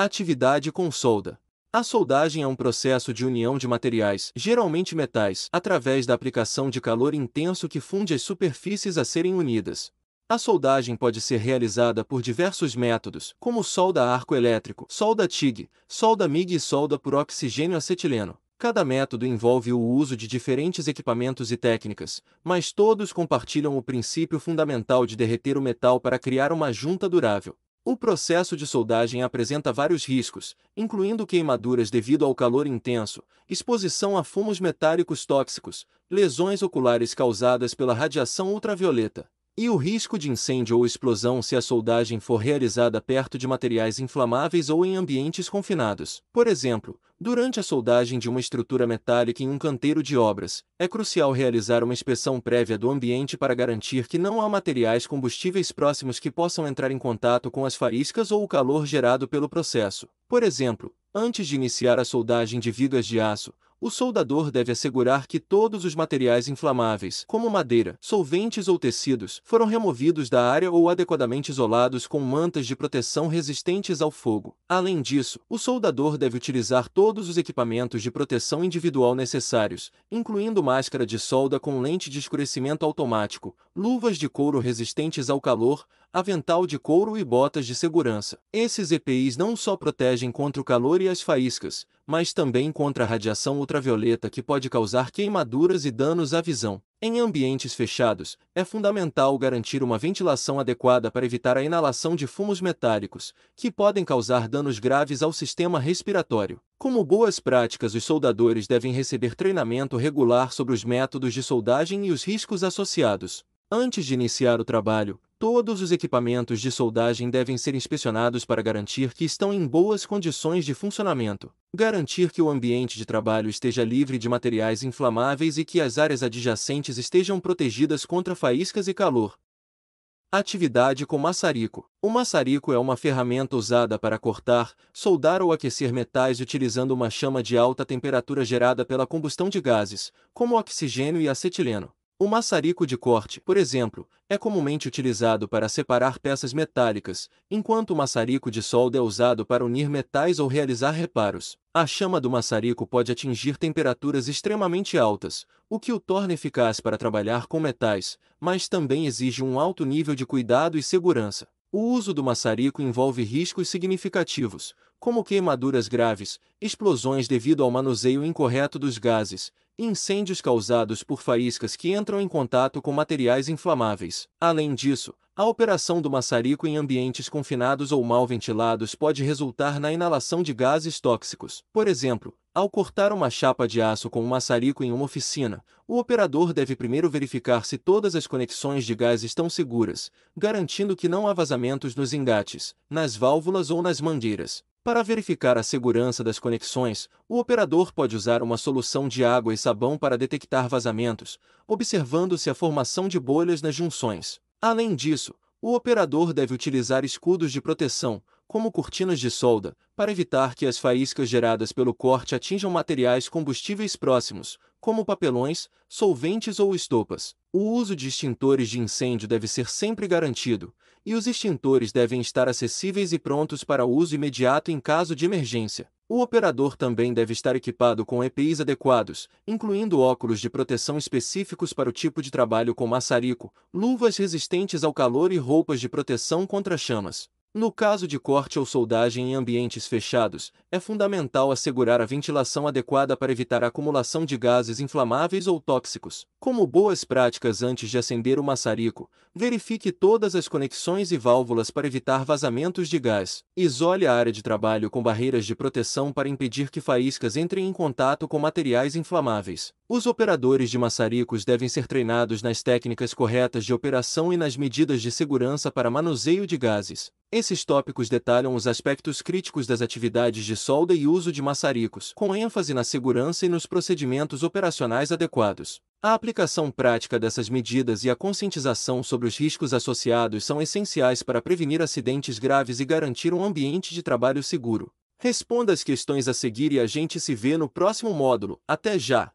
Atividade com solda. A soldagem é um processo de união de materiais, geralmente metais, através da aplicação de calor intenso que funde as superfícies a serem unidas. A soldagem pode ser realizada por diversos métodos, como solda arco elétrico, solda TIG, solda MIG e solda por oxigênio acetileno. Cada método envolve o uso de diferentes equipamentos e técnicas, mas todos compartilham o princípio fundamental de derreter o metal para criar uma junta durável. O processo de soldagem apresenta vários riscos, incluindo queimaduras devido ao calor intenso, exposição a fumos metálicos tóxicos, lesões oculares causadas pela radiação ultravioleta, e o risco de incêndio ou explosão se a soldagem for realizada perto de materiais inflamáveis ou em ambientes confinados. Por exemplo, durante a soldagem de uma estrutura metálica em um canteiro de obras, é crucial realizar uma inspeção prévia do ambiente para garantir que não há materiais combustíveis próximos que possam entrar em contato com as faíscas ou o calor gerado pelo processo. Por exemplo, antes de iniciar a soldagem de vigas de aço, o soldador deve assegurar que todos os materiais inflamáveis, como madeira, solventes ou tecidos, foram removidos da área ou adequadamente isolados com mantas de proteção resistentes ao fogo. Além disso, o soldador deve utilizar todos os equipamentos de proteção individual necessários, incluindo máscara de solda com lente de escurecimento automático, luvas de couro resistentes ao calor, avental de couro e botas de segurança. Esses EPIs não só protegem contra o calor e as faíscas, mas também contra a radiação ultravioleta que pode causar queimaduras e danos à visão. Em ambientes fechados, é fundamental garantir uma ventilação adequada para evitar a inalação de fumos metálicos, que podem causar danos graves ao sistema respiratório. Como boas práticas, os soldadores devem receber treinamento regular sobre os métodos de soldagem e os riscos associados. Antes de iniciar o trabalho, Todos os equipamentos de soldagem devem ser inspecionados para garantir que estão em boas condições de funcionamento, garantir que o ambiente de trabalho esteja livre de materiais inflamáveis e que as áreas adjacentes estejam protegidas contra faíscas e calor. Atividade com maçarico. O maçarico é uma ferramenta usada para cortar, soldar ou aquecer metais utilizando uma chama de alta temperatura gerada pela combustão de gases, como oxigênio e acetileno. O maçarico de corte, por exemplo, é comumente utilizado para separar peças metálicas, enquanto o maçarico de solda é usado para unir metais ou realizar reparos. A chama do maçarico pode atingir temperaturas extremamente altas, o que o torna eficaz para trabalhar com metais, mas também exige um alto nível de cuidado e segurança. O uso do maçarico envolve riscos significativos, como queimaduras graves, explosões devido ao manuseio incorreto dos gases, incêndios causados por faíscas que entram em contato com materiais inflamáveis. Além disso, a operação do maçarico em ambientes confinados ou mal ventilados pode resultar na inalação de gases tóxicos. Por exemplo, ao cortar uma chapa de aço com um maçarico em uma oficina, o operador deve primeiro verificar se todas as conexões de gás estão seguras, garantindo que não há vazamentos nos engates, nas válvulas ou nas mangueiras. Para verificar a segurança das conexões, o operador pode usar uma solução de água e sabão para detectar vazamentos, observando-se a formação de bolhas nas junções. Além disso, o operador deve utilizar escudos de proteção, como cortinas de solda, para evitar que as faíscas geradas pelo corte atinjam materiais combustíveis próximos, como papelões, solventes ou estopas. O uso de extintores de incêndio deve ser sempre garantido, e os extintores devem estar acessíveis e prontos para uso imediato em caso de emergência. O operador também deve estar equipado com EPIs adequados, incluindo óculos de proteção específicos para o tipo de trabalho com maçarico, luvas resistentes ao calor e roupas de proteção contra chamas. No caso de corte ou soldagem em ambientes fechados, é fundamental assegurar a ventilação adequada para evitar a acumulação de gases inflamáveis ou tóxicos. Como boas práticas antes de acender o maçarico, verifique todas as conexões e válvulas para evitar vazamentos de gás. Isole a área de trabalho com barreiras de proteção para impedir que faíscas entrem em contato com materiais inflamáveis. Os operadores de maçaricos devem ser treinados nas técnicas corretas de operação e nas medidas de segurança para manuseio de gases. Esses tópicos detalham os aspectos críticos das atividades de solda e uso de maçaricos, com ênfase na segurança e nos procedimentos operacionais adequados. A aplicação prática dessas medidas e a conscientização sobre os riscos associados são essenciais para prevenir acidentes graves e garantir um ambiente de trabalho seguro. Responda as questões a seguir e a gente se vê no próximo módulo. Até já!